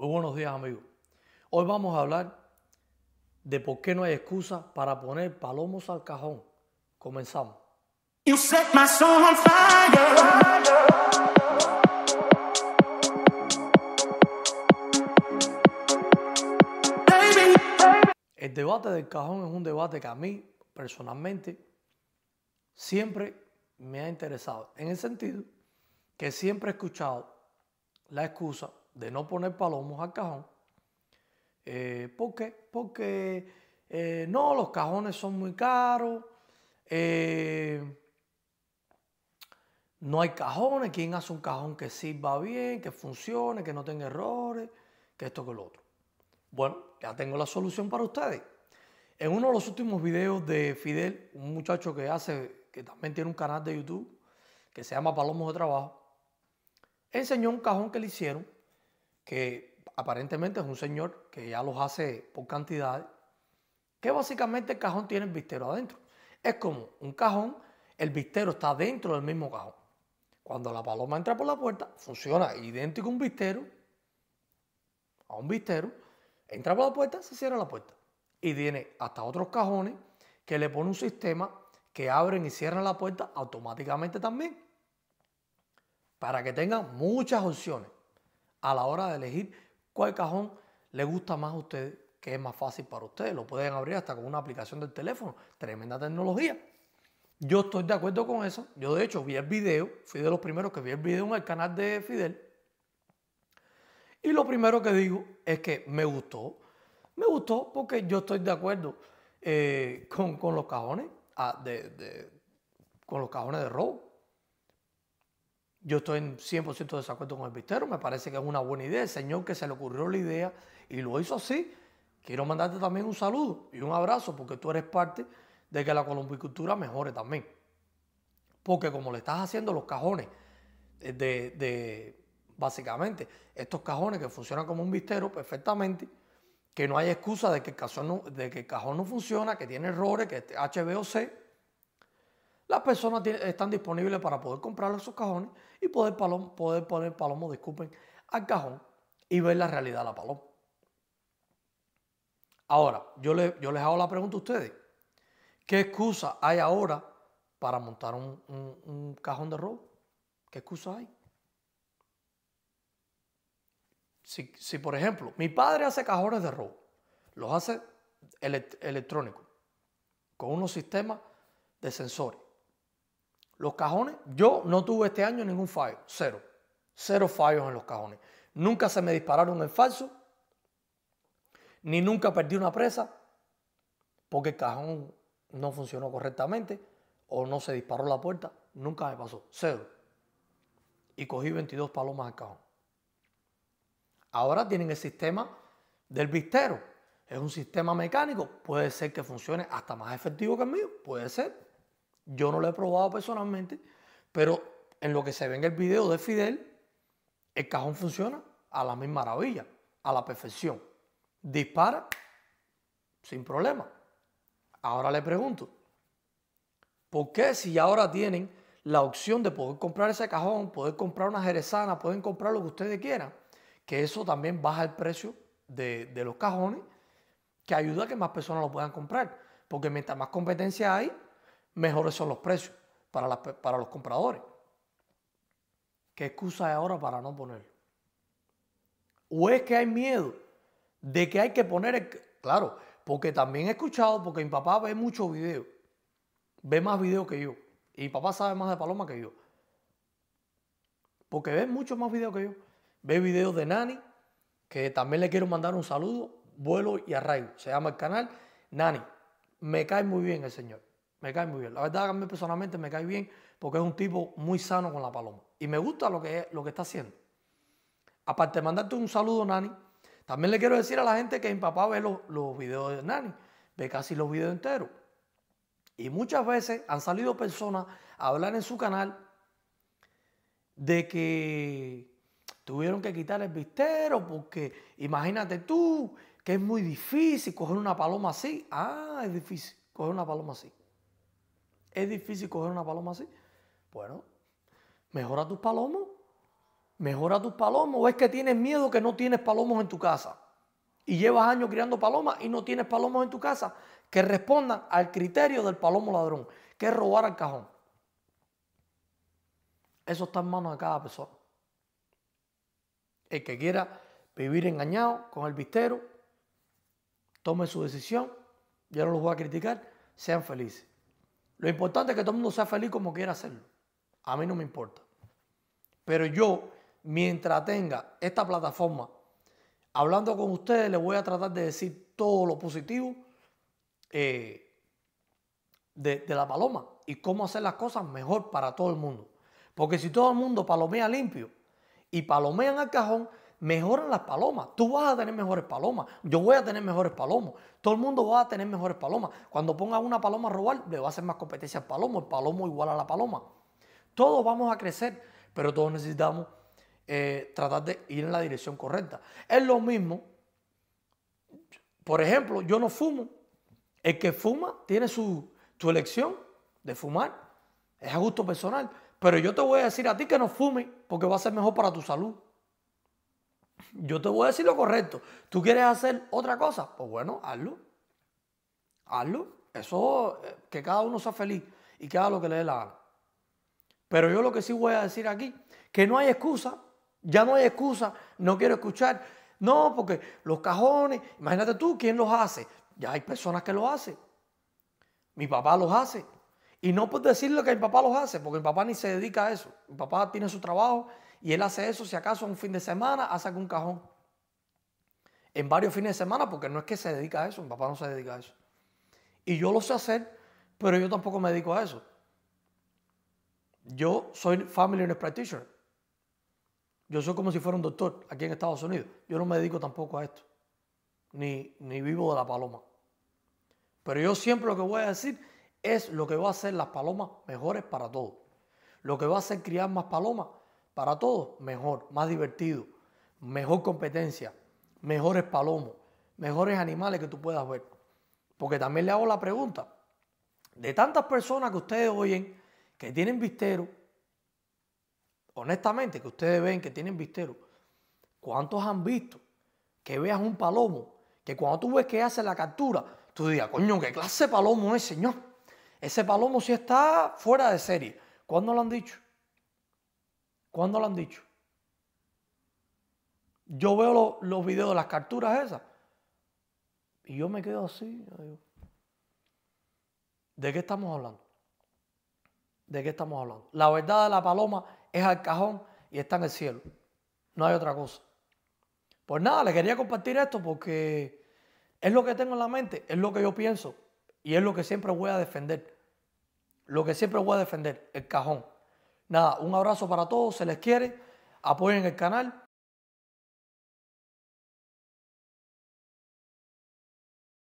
Muy buenos días amigos. Hoy vamos a hablar de por qué no hay excusa para poner palomos al cajón. Comenzamos. El debate del cajón es un debate que a mí personalmente siempre me ha interesado, en el sentido que siempre he escuchado la excusa de no poner palomos al cajón. Eh, ¿Por qué? Porque eh, no, los cajones son muy caros. Eh, no hay cajones. ¿Quién hace un cajón que sirva bien, que funcione, que no tenga errores, que esto, que lo otro? Bueno, ya tengo la solución para ustedes. En uno de los últimos videos de Fidel, un muchacho que hace, que también tiene un canal de YouTube, que se llama Palomos de Trabajo, enseñó un cajón que le hicieron que aparentemente es un señor que ya los hace por cantidades, que básicamente el cajón tiene el vistero adentro. Es como un cajón, el vistero está dentro del mismo cajón. Cuando la paloma entra por la puerta, funciona idéntico a un vistero, a un vistero, entra por la puerta, se cierra la puerta. Y tiene hasta otros cajones que le pone un sistema que abren y cierran la puerta automáticamente también. Para que tengan muchas opciones a la hora de elegir cuál cajón le gusta más a ustedes, que es más fácil para ustedes. Lo pueden abrir hasta con una aplicación del teléfono. Tremenda tecnología. Yo estoy de acuerdo con eso. Yo de hecho vi el video, fui de los primeros que vi el video en el canal de Fidel. Y lo primero que digo es que me gustó. Me gustó porque yo estoy de acuerdo eh, con, los cajones ah, con los cajones de robo. Yo estoy en 100% de desacuerdo con el vistero, me parece que es una buena idea. El señor que se le ocurrió la idea y lo hizo así. Quiero mandarte también un saludo y un abrazo porque tú eres parte de que la colombicultura mejore también. Porque como le estás haciendo los cajones de, básicamente, estos cajones que funcionan como un vistero perfectamente, que no hay excusa de que el cajón no, de que cajón no funciona, que tiene errores, que es este HBOC, las personas están disponibles para poder comprar esos cajones y poder, poder poner palomo, disculpen, al cajón y ver la realidad de la paloma. Ahora, yo, yo les hago la pregunta a ustedes. ¿Qué excusa hay ahora para montar un, cajón de robo? ¿Qué excusa hay? Si, por ejemplo, mi padre hace cajones de robo, los hace electrónicos, con unos sistemas de sensores. Los cajones, yo no tuve este año ningún fallo, cero. Cero fallos en los cajones. Nunca se me dispararon en falso, ni nunca perdí una presa, porque el cajón no funcionó correctamente o no se disparó la puerta. Nunca me pasó, cero. Y cogí 22 palomas al cajón. Ahora tienen el sistema del vistero. Es un sistema mecánico, puede ser que funcione hasta más efectivo que el mío, puede ser. Yo no lo he probado personalmente, pero en lo que se ve en el video de Fidel, el cajón funciona a la misma maravilla, a la perfección. Dispara sin problema. Ahora le pregunto, ¿por qué si ahora tienen la opción de poder comprar ese cajón, poder comprar una jerezana, pueden comprar lo que ustedes quieran? Que eso también baja el precio de los cajones, que ayuda a que más personas lo puedan comprar. Porque mientras más competencia hay, mejores son los precios para, los compradores. ¿Qué excusa hay ahora para no ponerlo? ¿O es que hay miedo de que hay que poner Claro, porque también he escuchado, porque mi papá ve muchos videos, ve más videos que yo, y mi papá sabe más de Paloma que yo, porque ve muchos más videos que yo, ve videos de Nani, que también le quiero mandar un saludo, vuelo y arraigo, se llama el canal, Nani, me cae muy bien el señor. Me cae muy bien. La verdad, a mí personalmente me cae bien porque es un tipo muy sano con la paloma. Y me gusta lo que, lo que está haciendo. Aparte mandarte un saludo, Nani, también le quiero decir a la gente que mi papá ve los, los videos de Nani. Ve casi los videos enteros. Y muchas veces han salido personas a hablar en su canal de que tuvieron que quitar el vistero porque imagínate tú que es muy difícil coger una paloma así. Ah, es difícil coger una paloma así. ¿Es difícil coger una paloma así? Bueno, mejora tus palomos. Mejora tus palomos. O es que tienes miedo que no tienes palomos en tu casa. Y llevas años criando palomas y no tienes palomos en tu casa que respondan al criterio del palomo ladrón, que es robar al cajón. Eso está en manos de cada persona. El que quiera vivir engañado con el vistero, tome su decisión. Yo no los voy a criticar. Sean felices. Lo importante es que todo el mundo sea feliz como quiera hacerlo. A mí no me importa. Pero yo, mientras tenga esta plataforma, hablando con ustedes, les voy a tratar de decir todo lo positivo eh, de, de la paloma y cómo hacer las cosas mejor para todo el mundo. Porque si todo el mundo palomea limpio y palomean al cajón, mejoran las palomas. Tú vas a tener mejores palomas. Yo voy a tener mejores palomas. Todo el mundo va a tener mejores palomas. Cuando ponga una paloma a robar, le va a hacer más competencia al palomo. El palomo igual a la paloma. Todos vamos a crecer, pero todos necesitamos eh, tratar de ir en la dirección correcta. Es lo mismo. Por ejemplo, yo no fumo. El que fuma tiene su, elección de fumar. Es a gusto personal. Pero yo te voy a decir a ti que no fumes porque va a ser mejor para tu salud. Yo te voy a decir lo correcto. ¿Tú quieres hacer otra cosa? Pues bueno, hazlo. Hazlo. Eso, eh, que cada uno sea feliz y que haga lo que le dé la gana. Pero yo lo que sí voy a decir aquí, que no hay excusa, ya no hay excusa, no quiero escuchar. No, porque los cajones, imagínate tú, ¿quién los hace? Ya hay personas que los hacen. Mi papá los hace. Y no puedo decirle que mi papá los hace, porque mi papá ni se dedica a eso. Mi papá tiene su trabajo y él hace eso si acaso un fin de semana, hace un cajón. En varios fines de semana, porque no es que se dedica a eso, mi papá no se dedica a eso. Y yo lo sé hacer, pero yo tampoco me dedico a eso. Yo soy family nurse practitioner. Yo soy como si fuera un doctor aquí en Estados Unidos. Yo no me dedico tampoco a esto. Ni, ni vivo de la paloma. Pero yo siempre lo que voy a decir es lo que va a hacer las palomas mejores para todos. Lo que va a hacer criar más palomas para todos, mejor, más divertido, mejor competencia, mejores palomos, mejores animales que tú puedas ver. Porque también le hago la pregunta, de tantas personas que ustedes oyen que tienen vistero, honestamente, que ustedes ven que tienen vistero, ¿cuántos han visto que veas un palomo? Que cuando tú ves que hace la captura, tú digas, coño, ¿qué clase de palomo es, señor? Ese palomo sí está fuera de serie. ¿Cuándo lo han dicho? ¿Cuándo lo han dicho? Yo veo los videos, las capturas esas. Y yo me quedo así. ¿De qué estamos hablando? ¿De qué estamos hablando? La verdad de la paloma es al cajón y está en el cielo. No hay otra cosa. Pues nada, le quería compartir esto porque es lo que tengo en la mente, es lo que yo pienso y es lo que siempre voy a defender. Lo que siempre voy a defender, el cajón. Nada, un abrazo para todos, se les quiere, apoyen el canal